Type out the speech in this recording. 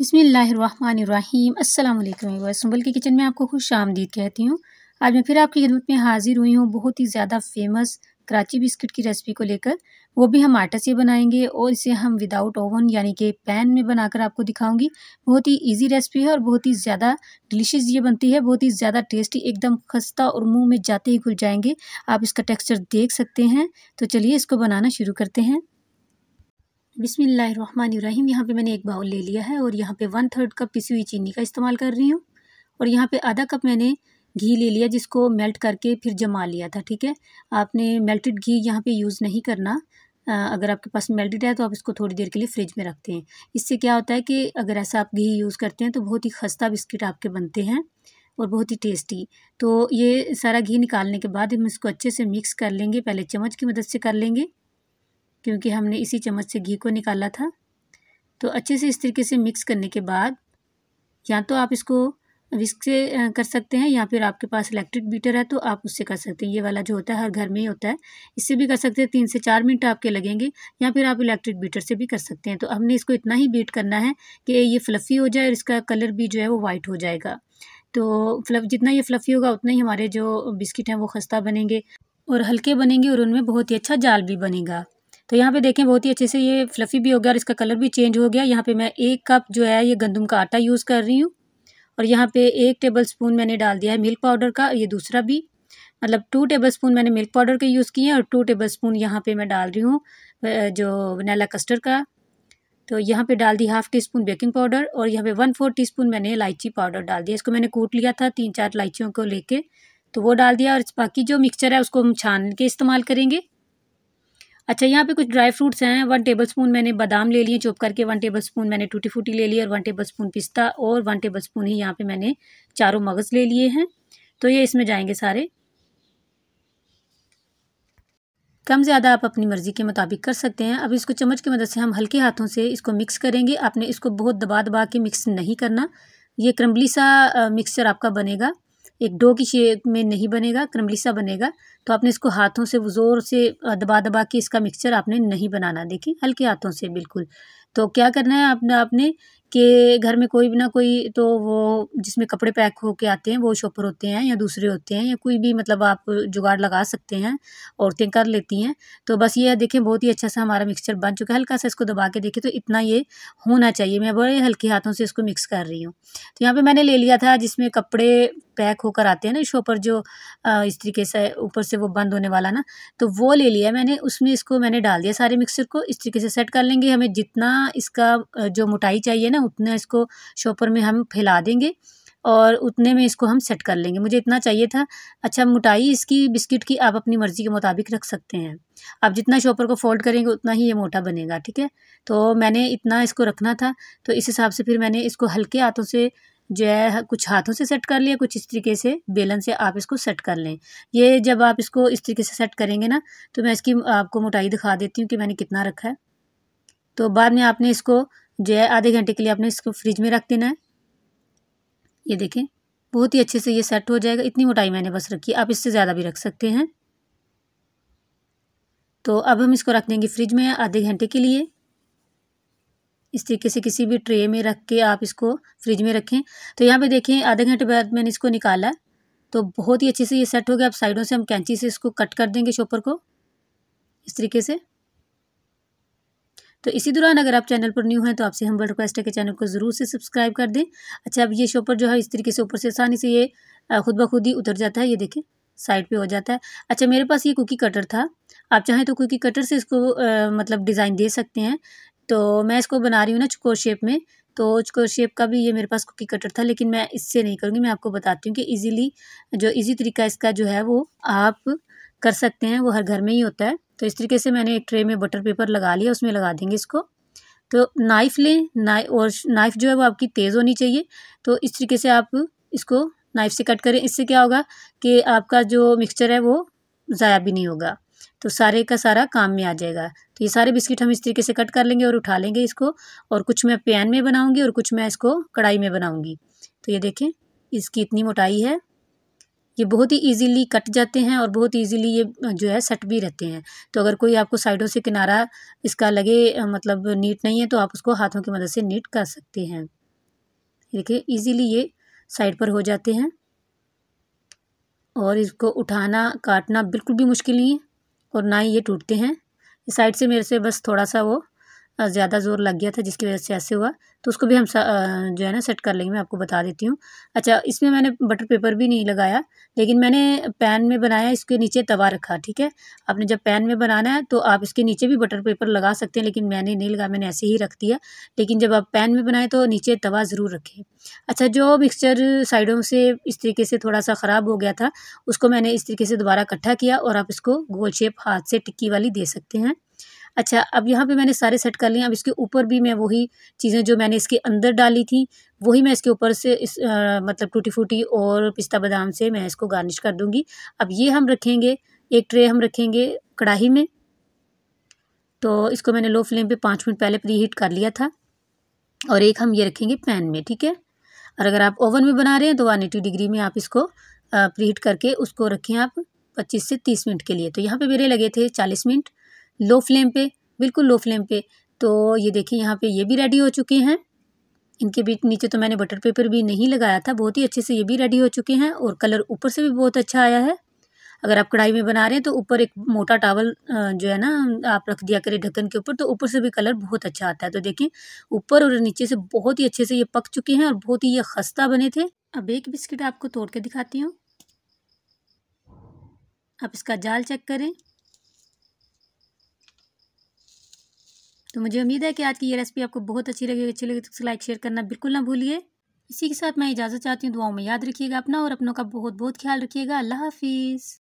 बिसमीम् अल्लाम सुंबल के किचन में आपको खुश आमदीद कहती हूँ आज मैं फिर आपकी खिदमत में हाज़िर हुई हूँ बहुत ही ज़्यादा फेमस कराची बिस्किट की रेसिपी को लेकर वो भी हम आटा से बनाएंगे और इसे हम विदाउट ओवन यानी कि पैन में बनाकर आपको दिखाऊंगी बहुत ही इजी रेसिपी है और बहुत ही ज़्यादा डिलीशियस ये बनती है बहुत ही ज़्यादा टेस्टी एकदम खस्ता और मुंह में जाते ही घुल जाएंगे आप इसका टेक्सचर देख सकते हैं तो चलिए इसको बनाना शुरू करते हैं बिसमीम यहाँ पे मैंने एक बाउल ले लिया है और यहाँ पे वन थर्ड कप पिसी हुई चीनी का इस्तेमाल कर रही हूँ और यहाँ पे आधा कप मैंने घी ले लिया जिसको मेल्ट करके फिर जमा लिया था ठीक है आपने मेल्टेड घी यहाँ पे यूज़ नहीं करना अगर आपके पास मेल्टेड है तो आप इसको थोड़ी देर के लिए फ्रिज में रखते हैं इससे क्या होता है कि अगर ऐसा आप घी यूज़ करते हैं तो बहुत ही खस्ता बिस्किट आपके बनते हैं और बहुत ही टेस्टी तो ये सारा घी निकालने के बाद हम इसको अच्छे से मिक्स कर लेंगे पहले चम्मच की मदद से कर लेंगे क्योंकि हमने इसी चम्मच से घी को निकाला था तो अच्छे से इस तरीके से मिक्स करने के बाद या तो आप इसको विस्क से कर सकते हैं या फिर आपके पास इलेक्ट्रिक बीटर है तो आप उससे कर सकते हैं ये वाला जो होता है हर घर में ही होता है इससे भी कर सकते हैं तीन से चार मिनट आपके लगेंगे या फिर आप इलेक्ट्रिक बीटर से भी कर सकते हैं तो हमने इसको इतना ही बीट करना है कि ये फ्लफ़ी हो जाए और इसका कलर भी जो है वो वाइट हो जाएगा तो फ्लफ जितना ये फ्लफ़ी होगा उतना ही हमारे जो बिस्किट हैं वो खस्ता बनेंगे और हल्के बनेंगे और उनमें बहुत ही अच्छा जाल भी बनेगा तो यहाँ पे देखें बहुत ही अच्छे से ये फ्लफ़ी भी हो गया और इसका कलर भी चेंज हो गया यहाँ पे मैं एक कप जो है ये गंदम का आटा यूज़ कर रही हूँ और यहाँ पे एक टेबल स्पून मैंने डाल दिया है मिल्क पाउडर का ये दूसरा भी मतलब टू टेबल स्पून मैंने मिल्क पाउडर का यूज़ किया और टू टेबल स्पून यहाँ पर मैं डाल रही हूँ जो वनीला कस्टर्ड का तो यहाँ पे डाल दी half teaspoon baking powder और यहाँ पे वन फोर टी स्पून मैंने इलायची पाउडर डाल दिया इसको मैंने कूट लिया था तीन चार इलायचियों को लेके तो वो डाल दिया और बाकी जो मिक्सचर है उसको हम छान के इस्तेमाल करेंगे अच्छा यहाँ पे कुछ ड्राई फ्रूट्स हैं वन टेबल स्पून मैंने बादाम ले लिए चॉप करके वन टेबल स्पून मैंने टूटी फूटी ले ली और वन टेबल स्पून पिस्ता और वन टेबल स्पून ही यहाँ पे मैंने चारों मगज़ ले लिए हैं तो ये इसमें जाएंगे सारे कम ज़्यादा आप अपनी मर्ज़ी के मुताबिक कर सकते हैं अब इसको चम्मच की मदद से हम हल्के हाथों से इसको मिक्स करेंगे आपने इसको बहुत दबा दबा के मिक्स नहीं करना ये क्रम्बली सा मिक्सचर आपका बनेगा एक डो की शेप में नहीं बनेगा क्रमली सा बनेगा तो आपने इसको हाथों से ज़ोर से दबा दबा के इसका मिक्सचर आपने नहीं बनाना देखिए हल्के हाथों से बिल्कुल तो क्या करना है आपने आपने के घर में कोई भी ना कोई तो वो जिसमें कपड़े पैक होके आते हैं वो शॉपर होते हैं या दूसरे होते हैं या कोई भी मतलब आप जुगाड़ लगा सकते हैं औरतें कर लेती हैं तो बस ये देखें बहुत ही अच्छा सा हमारा मिक्सचर बन चुका है हल्का सा इसको दबा के देखें तो इतना ये होना चाहिए मैं बड़े हल्के हाथों से इसको मिक्स कर रही हूँ तो यहाँ पर मैंने ले लिया था जिसमें कपड़े पैक होकर आते हैं ना शॉपर जो इस तरीके से ऊपर से वो बंद होने वाला ना तो वो ले लिया मैंने उसमें इसको मैंने डाल दिया सारे मिक्सर को इस तरीके से सेट कर लेंगे हमें जितना इसका जो मोटाई चाहिए ना ना उतना इसको शॉपर में हम फैला देंगे और उतने में इसको हम सेट कर लेंगे मुझे इतना चाहिए था अच्छा मोटाई इसकी बिस्किट की आप अपनी मर्ज़ी के मुताबिक रख सकते हैं आप जितना शॉपर को फोल्ड करेंगे उतना ही ये मोटा बनेगा ठीक है तो मैंने इतना इसको रखना था तो इस हिसाब से फिर मैंने इसको हल्के हाथों से जो है कुछ हाथों से सेट कर लिया कुछ इस तरीके से बेलन से आप इसको सेट कर लें ये जब आप इसको इस तरीके से सेट करेंगे ना तो मैं इसकी आपको मोटाई दिखा देती हूँ कि मैंने कितना रखा है तो बाद में आपने इसको जो है आधे घंटे के लिए आपने इसको फ्रिज में रख देना है ये देखें बहुत ही अच्छे से ये सेट हो जाएगा इतनी मोटाई मैंने बस रखी आप इससे ज़्यादा भी रख सकते हैं तो अब हम इसको रख देंगे फ्रिज में आधे घंटे के लिए इस तरीके से किसी भी ट्रे में रख के आप इसको फ्रिज में रखें तो यहाँ पे देखें आधे घंटे बाद मैंने इसको निकाला तो बहुत ही अच्छे से ये सेट हो गया अब साइडों से हम कैंची से इसको कट कर देंगे शॉपर को इस तरीके से तो इसी दौरान अगर आप चैनल पर न्यू हैं तो आपसे हम बड़ रिक्वेस्ट है कि चैनल को ज़रूर से सब्सक्राइब कर दें अच्छा अब ये शॉपर जो है इस तरीके से ऊपर से आसानी से ये खुद ब खुद ही उतर जाता है ये देखें साइड पे हो जाता है अच्छा मेरे पास ये कुकी कटर था आप चाहें तो कुकी कटर से इसको आ, मतलब डिज़ाइन दे सकते हैं तो मैं इसको बना रही हूँ ना चकोर शेप में तो चकोर शेप का भी ये मेरे पास कुकी कटर था लेकिन मैं इससे नहीं करूँगी मैं आपको बताती हूँ कि ईज़िली जो ईज़ी तरीका इसका जो है वो आप कर सकते हैं वो हर घर में ही होता है तो इस तरीके से मैंने एक ट्रे में बटर पेपर लगा लिया उसमें लगा देंगे इसको तो नाइफ़ लें नाइफ और नाइफ़ जो है वो आपकी तेज़ होनी चाहिए तो इस तरीके से आप इसको नाइफ़ से कट करें इससे क्या होगा कि आपका जो मिक्सचर है वो ज़ाया भी नहीं होगा तो सारे का सारा काम में आ जाएगा तो ये सारे बिस्किट हम इस तरीके से कट कर लेंगे और उठा लेंगे इसको और कुछ मैं पैन में बनाऊँगी और कुछ मैं इसको कढ़ाई में बनाऊँगी तो ये देखें इसकी इतनी मोटाई है ये बहुत ही ईजीली कट जाते हैं और बहुत इजीली ये जो है सेट भी रहते हैं तो अगर कोई आपको साइडों से किनारा इसका लगे मतलब नीट नहीं है तो आप उसको हाथों की मदद से नीट कर सकते हैं देखिए ईजीली ये साइड पर हो जाते हैं और इसको उठाना काटना बिल्कुल भी मुश्किल नहीं है और ना ही ये टूटते हैं साइड से मेरे से बस थोड़ा सा वो ज़्यादा ज़ोर लग गया था जिसकी वजह से ऐसे हुआ तो उसको भी हम जो है ना सेट कर लेंगे मैं आपको बता देती हूँ अच्छा इसमें मैंने बटर पेपर भी नहीं लगाया लेकिन मैंने पैन में बनाया इसके नीचे तवा रखा ठीक है आपने जब पैन में बनाना है तो आप इसके नीचे भी बटर पेपर लगा सकते हैं लेकिन मैंने नहीं लगाया मैंने ऐसे ही रख दिया लेकिन जब आप पैन में बनाएं तो नीचे तवा ज़रूर रखें अच्छा जो मिक्सचर साइडों से इस तरीके से थोड़ा सा ख़राब हो गया था उसको मैंने इस तरीके से दोबारा इकट्ठा किया और आप इसको गोल शेप हाथ से टिक्की वाली दे सकते हैं अच्छा अब यहाँ पे मैंने सारे सेट कर लिए अब इसके ऊपर भी मैं वही चीज़ें जो मैंने इसके अंदर डाली थी वही मैं इसके ऊपर से इस आ, मतलब टूटी फूटी और पिस्ता बादाम से मैं इसको गार्निश कर दूँगी अब ये हम रखेंगे एक ट्रे हम रखेंगे कढ़ाई में तो इसको मैंने लो फ्लेम पर पाँच मिनट पहले प्री हीट कर लिया था और एक हम ये रखेंगे पैन में ठीक है और अगर आप ओवन में बना रहे हैं तो वन एटी डिग्री में आप इसको प्री हीट करके उसको रखें आप पच्चीस से तीस मिनट के लिए तो यहाँ पे मेरे लगे थे चालीस मिनट लो फ्लेम पे बिल्कुल लो फ्लेम पे तो ये देखिए यहाँ पे ये भी रेडी हो चुके हैं इनके बीच नीचे तो मैंने बटर पेपर भी नहीं लगाया था बहुत ही अच्छे से ये भी रेडी हो चुके हैं और कलर ऊपर से भी बहुत अच्छा आया है अगर आप कढ़ाई में बना रहे हैं तो ऊपर एक मोटा टावल जो है ना आप रख दिया करें ढक्कन के ऊपर तो ऊपर से भी कलर बहुत अच्छा आता है तो देखें ऊपर और नीचे से बहुत ही अच्छे से ये पक चुके हैं और बहुत ही ये खस्ता बने थे अब एक बिस्किट आपको तोड़ के दिखाती हूँ आप इसका जाल चेक करें तो मुझे उम्मीद है कि आज की ये रेसिपी आपको बहुत अच्छी लगी अच्छी लगी तो लाइक शेयर करना बिल्कुल ना भूलिए इसी के साथ मैं इजाज़त चाहती हूँ दुआओं में याद रखिएगा अपना और अपनों का बहुत बहुत ख्याल रखिएगा अल्लाह हाफिज़